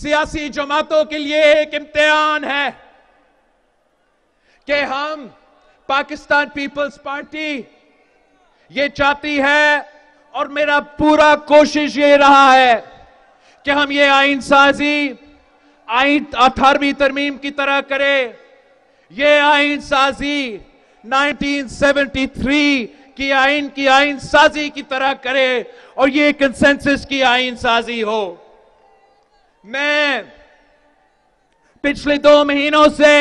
सियासी जमातों के लिए एक इम्तिहान है कि हम पाकिस्तान पीपल्स पार्टी ये चाहती है और मेरा पूरा कोशिश ये रहा है कि हम ये आइन साजी आइन अठारहवीं तरमीम की तरह करें ये आइन साजी 1973 की आइन की आइन साजी की तरह करे और ये कंसेंसस की आइन साजी हो मैं पिछले दो महीनों से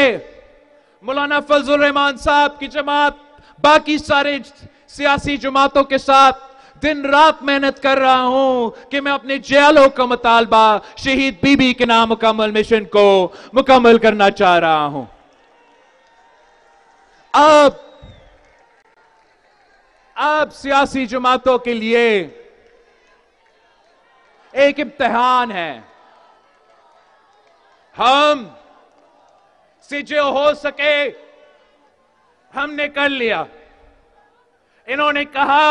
मौलाना फजल रहमान साहब की जमात बाकी सारे सियासी जमातों के साथ दिन रात मेहनत कर रहा हूं कि मैं अपने जयालों का मुतालबा शहीद बीबी के नाम मुकम्मल मिशन को मुकम्मल करना चाह रहा हूं अब अब सियासी जमातों के लिए एक इम्तिहान है हम से जो हो सके हमने कर लिया इन्होंने कहा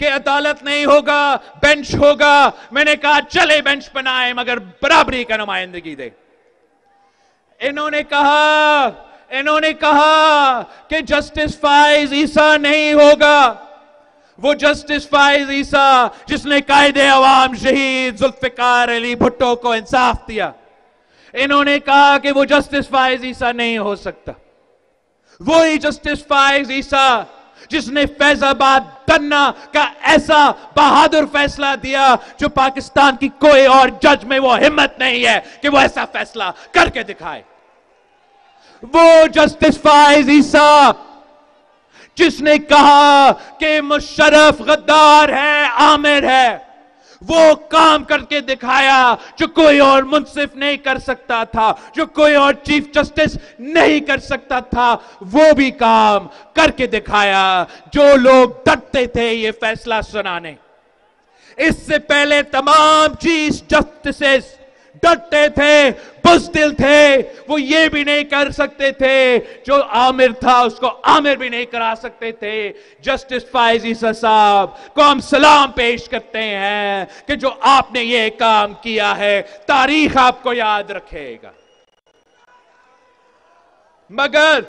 कि अदालत नहीं होगा बेंच होगा मैंने कहा चले बेंच बनाए मगर बराबरी का नुमाइंदगी दे इन्होंने कहा इन्होंने कहा कि जस्टिस फाइज ईसा नहीं होगा वो जस्टिस फाइज ईसा जिसने कायदे अवाम शहीद जुल्फिकार अली भुट्टो को इंसाफ दिया इन्होंने कहा कि वो फाइज ईसा नहीं हो सकता वो ही फाइज ईसा जिसने फैजाबाद दन्ना का ऐसा बहादुर फैसला दिया जो पाकिस्तान की कोई और जज में वो हिम्मत नहीं है कि वो ऐसा फैसला करके दिखाए वो फाइज ईसा जिसने कहा कि मुशरफ गद्दार है आमिर है वो काम करके दिखाया जो कोई और मुनसिफ नहीं कर सकता था जो कोई और चीफ जस्टिस नहीं कर सकता था वो भी काम करके दिखाया जो लोग डरते थे ये फैसला सुनाने इससे पहले तमाम चीफ जस्टिस डटे थे बुजदिल थे वो ये भी नहीं कर सकते थे जो आमिर था उसको आमिर भी नहीं करा सकते थे जस्टिस फायजी साहब को हम सलाम पेश करते हैं कि जो आपने ये काम किया है तारीख आपको याद रखेगा मगर